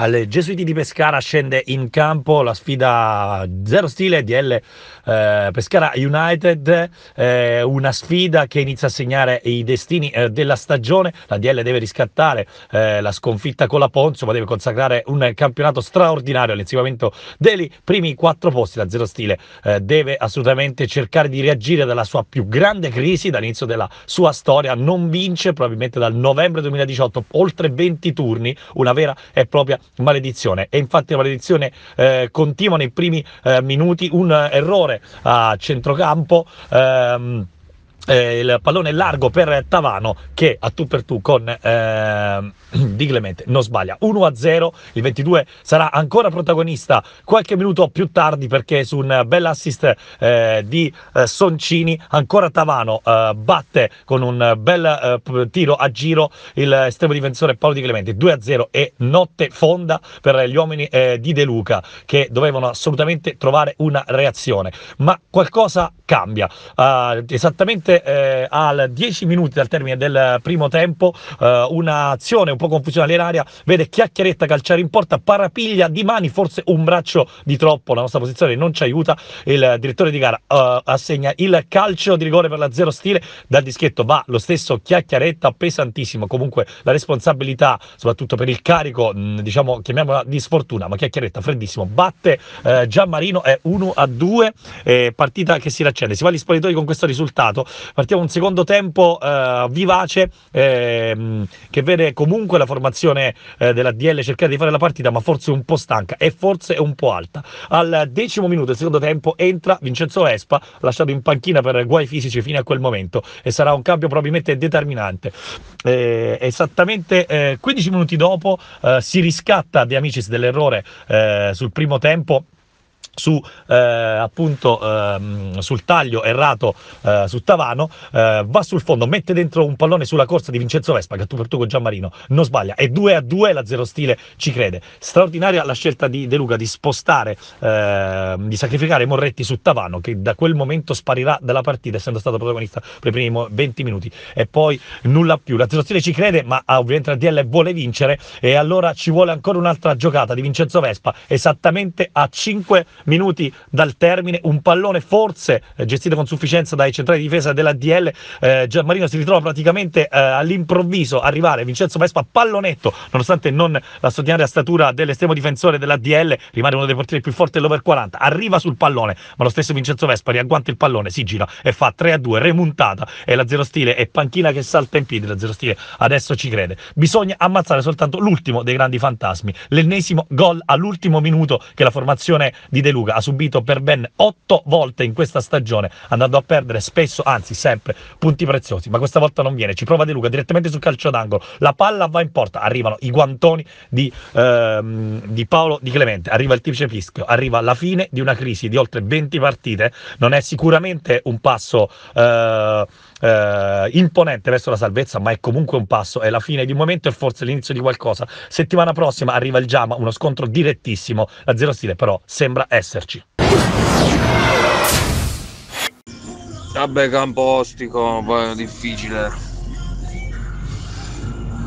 alle Gesuiti di Pescara scende in campo la sfida zero stile DL eh, Pescara United, eh, una sfida che inizia a segnare i destini eh, della stagione, la DL deve riscattare eh, la sconfitta con la Ponzo ma deve consacrare un campionato straordinario all'inseguimento dei primi quattro posti, la zero stile eh, deve assolutamente cercare di reagire dalla sua più grande crisi dall'inizio della sua storia, non vince probabilmente dal novembre 2018 oltre 20 turni, una vera e propria maledizione e infatti la maledizione eh, continua nei primi eh, minuti un eh, errore a centrocampo ehm, eh, il pallone largo per Tavano che a tu per tu con eh, Di Clemente non sbaglia 1-0 il 22 sarà ancora protagonista qualche minuto più tardi perché su un bel assist eh, di eh, Soncini ancora Tavano eh, batte con un bel eh, tiro a giro il estremo difensore Paolo Di Clemente 2-0 e notte fonda per gli uomini di De Luca che dovevano assolutamente trovare una reazione ma qualcosa cambia ah, esattamente praticamente eh, a 10 minuti dal termine del primo tempo eh, un'azione un po' confusionale in aria vede Chiacchieretta calciare in porta parapiglia di mani forse un braccio di troppo la nostra posizione non ci aiuta il direttore di gara eh, assegna il calcio di rigore per la zero stile dal dischetto va lo stesso Chiacchieretta pesantissimo comunque la responsabilità soprattutto per il carico diciamo chiamiamola di sfortuna ma Chiacchieretta freddissimo batte eh, Gianmarino è 1 a 2 eh, partita che si raccende si va agli spogliatori con questo risultato Partiamo un secondo tempo eh, vivace eh, che vede comunque la formazione eh, della DL cercare di fare la partita, ma forse un po' stanca e forse un po' alta. Al decimo minuto del secondo tempo entra Vincenzo Vespa lasciato in panchina per guai fisici fino a quel momento e sarà un cambio probabilmente determinante. Eh, esattamente 15 eh, minuti dopo eh, si riscatta De Amicis dell'errore sul primo tempo su, eh, appunto, eh, sul taglio errato eh, su Tavano, eh, va sul fondo, mette dentro un pallone sulla corsa di Vincenzo Vespa, che tu per tu con Gianmarino, non sbaglia, e 2 a 2 la Zero Stile ci crede. Straordinaria la scelta di De Luca di spostare, ehm, di sacrificare Morretti su Tavano, che da quel momento sparirà dalla partita, essendo stato protagonista per i primi 20 minuti, e poi nulla più. La Zero Stile ci crede, ma ah, ovviamente la DL vuole vincere, e allora ci vuole ancora un'altra giocata di Vincenzo Vespa, esattamente a 5 minuti dal termine, un pallone forse eh, gestito con sufficienza dai centrali di difesa dell'ADL, eh, Gianmarino si ritrova praticamente eh, all'improvviso arrivare Vincenzo Vespa pallonetto, nonostante non la straordinaria statura dell'estremo difensore dell'ADL, rimane uno dei portieri più forti dell'over 40, arriva sul pallone, ma lo stesso Vincenzo Vespa riagguanta il pallone, si gira e fa 3 a 2, remontata e la zero stile e panchina che salta in piedi, la zero stile adesso ci crede. Bisogna ammazzare soltanto l'ultimo dei grandi fantasmi, l'ennesimo gol all'ultimo minuto che la formazione di De De Luca ha subito per ben otto volte in questa stagione, andando a perdere spesso, anzi sempre, punti preziosi. Ma questa volta non viene. Ci prova De Luca direttamente sul calcio d'angolo. La palla va in porta. Arrivano i guantoni di, ehm, di Paolo Di Clemente. Arriva il tipice fischio. Arriva la fine di una crisi di oltre 20 partite. Non è sicuramente un passo. Eh, eh, imponente verso la salvezza, ma è comunque un passo, è la fine di un momento e forse l'inizio di qualcosa. Settimana prossima arriva il Giama, uno scontro direttissimo, la Zero Stile però sembra essere esserci. Vabbè, campo ostico, poi è difficile.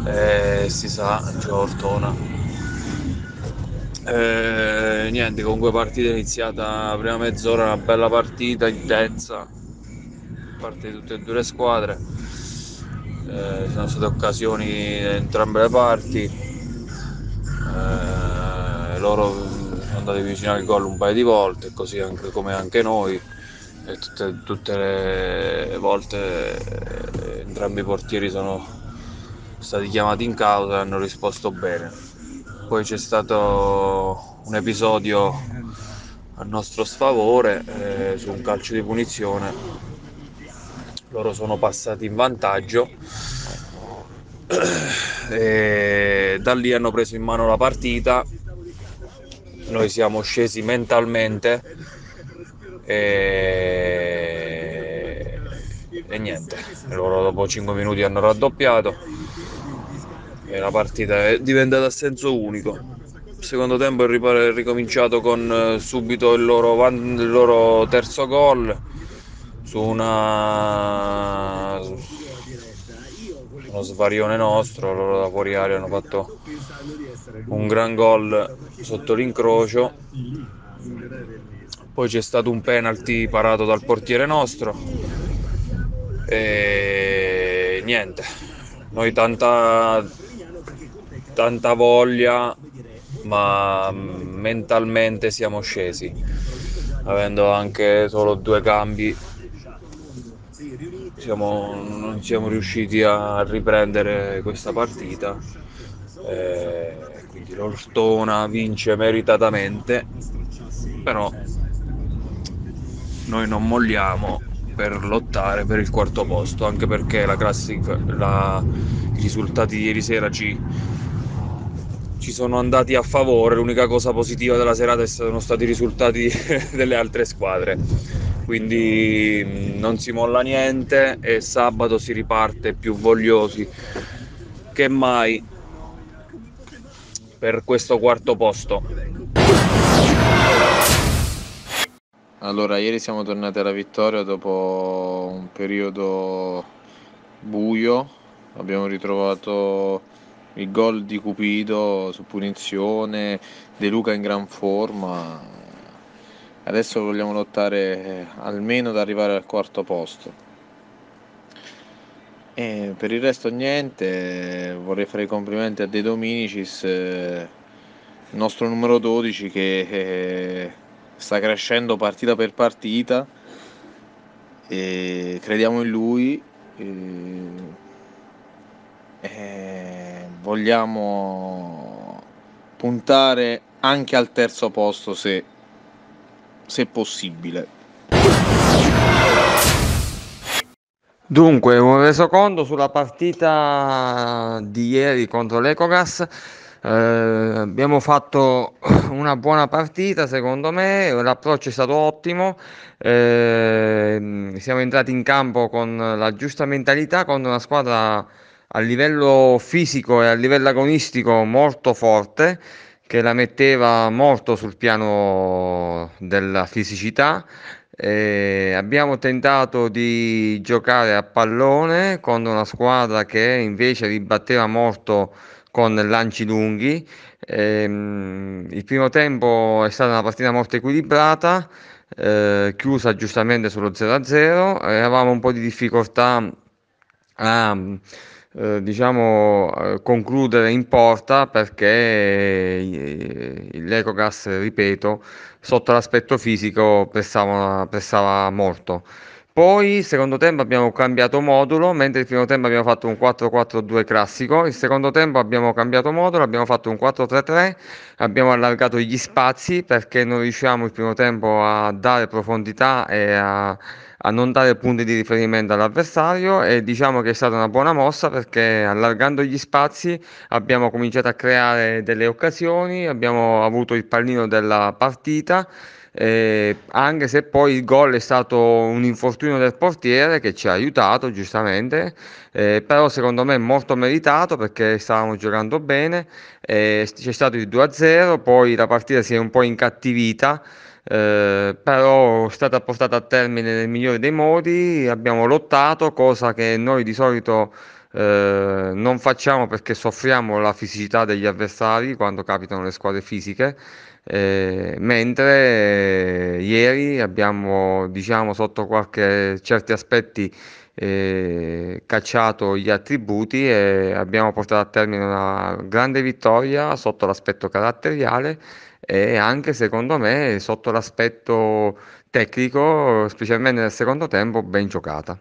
Eh, si sa, Giortona. Eh, niente, comunque partita iniziata la prima mezz'ora, una bella partita, intensa. Parte di tutte e due le squadre. Eh, ci sono state occasioni da entrambe le parti. Eh, loro andati vicino al gol un paio di volte, così anche, come anche noi. E tutte, tutte le volte eh, entrambi i portieri sono stati chiamati in causa e hanno risposto bene. Poi c'è stato un episodio a nostro sfavore eh, su un calcio di punizione. Loro sono passati in vantaggio eh, e da lì hanno preso in mano la partita noi siamo scesi mentalmente e, e niente, loro dopo 5 minuti hanno raddoppiato e la partita è diventata a senso unico. Secondo tempo è ricominciato con eh, subito il loro, il loro terzo gol su una uno svarione nostro, loro da fuori aria hanno fatto un gran gol sotto l'incrocio. Poi c'è stato un penalty parato dal portiere nostro. E niente, noi tanta, tanta voglia, ma mentalmente siamo scesi, avendo anche solo due cambi siamo, non siamo riusciti a riprendere questa partita. Eh, quindi l'Ortona vince meritatamente, però noi non molliamo per lottare per il quarto posto, anche perché la classica, la, i risultati di ieri sera ci, ci sono andati a favore. L'unica cosa positiva della serata sono stati i risultati delle altre squadre quindi non si molla niente e sabato si riparte più vogliosi che mai per questo quarto posto. Allora, ieri siamo tornati alla vittoria dopo un periodo buio, abbiamo ritrovato il gol di Cupido su punizione, De Luca in gran forma, adesso vogliamo lottare eh, almeno ad arrivare al quarto posto. E per il resto niente, vorrei fare i complimenti a De Dominicis, il eh, nostro numero 12 che eh, sta crescendo partita per partita, e crediamo in lui, e vogliamo puntare anche al terzo posto se se possibile. Dunque, un resoconto sulla partita di ieri contro l'Ecogas. Eh, abbiamo fatto una buona partita, secondo me, l'approccio è stato ottimo. Eh, siamo entrati in campo con la giusta mentalità, con una squadra a livello fisico e a livello agonistico molto forte che la metteva molto sul piano della fisicità. Eh, abbiamo tentato di giocare a pallone con una squadra che invece ribatteva molto con lanci lunghi. Eh, il primo tempo è stata una partita molto equilibrata, eh, chiusa giustamente sullo 0-0, avevamo un po' di difficoltà a eh, diciamo, eh, concludere in porta perché eh, l'Ecogas, ripeto, sotto l'aspetto fisico prestava, prestava molto. Poi, secondo tempo, abbiamo cambiato modulo, mentre il primo tempo abbiamo fatto un 4-4-2 classico, il secondo tempo abbiamo cambiato modulo, abbiamo fatto un 4-3-3, abbiamo allargato gli spazi perché non riusciamo il primo tempo a dare profondità e a, a non dare punti di riferimento all'avversario e diciamo che è stata una buona mossa perché allargando gli spazi abbiamo cominciato a creare delle occasioni, abbiamo avuto il pallino della partita eh, anche se poi il gol è stato un infortunio del portiere che ci ha aiutato giustamente, eh, però secondo me è molto meritato perché stavamo giocando bene, eh, c'è stato il 2-0, poi la partita si è un po' incattivita. Eh, però è stata portata a termine nel migliore dei modi, abbiamo lottato, cosa che noi di solito eh, non facciamo perché soffriamo la fisicità degli avversari quando capitano le squadre fisiche eh, mentre eh, ieri abbiamo, diciamo, sotto qualche, certi aspetti eh, cacciato gli attributi e abbiamo portato a termine una grande vittoria sotto l'aspetto caratteriale e anche secondo me sotto l'aspetto tecnico, specialmente nel secondo tempo, ben giocata.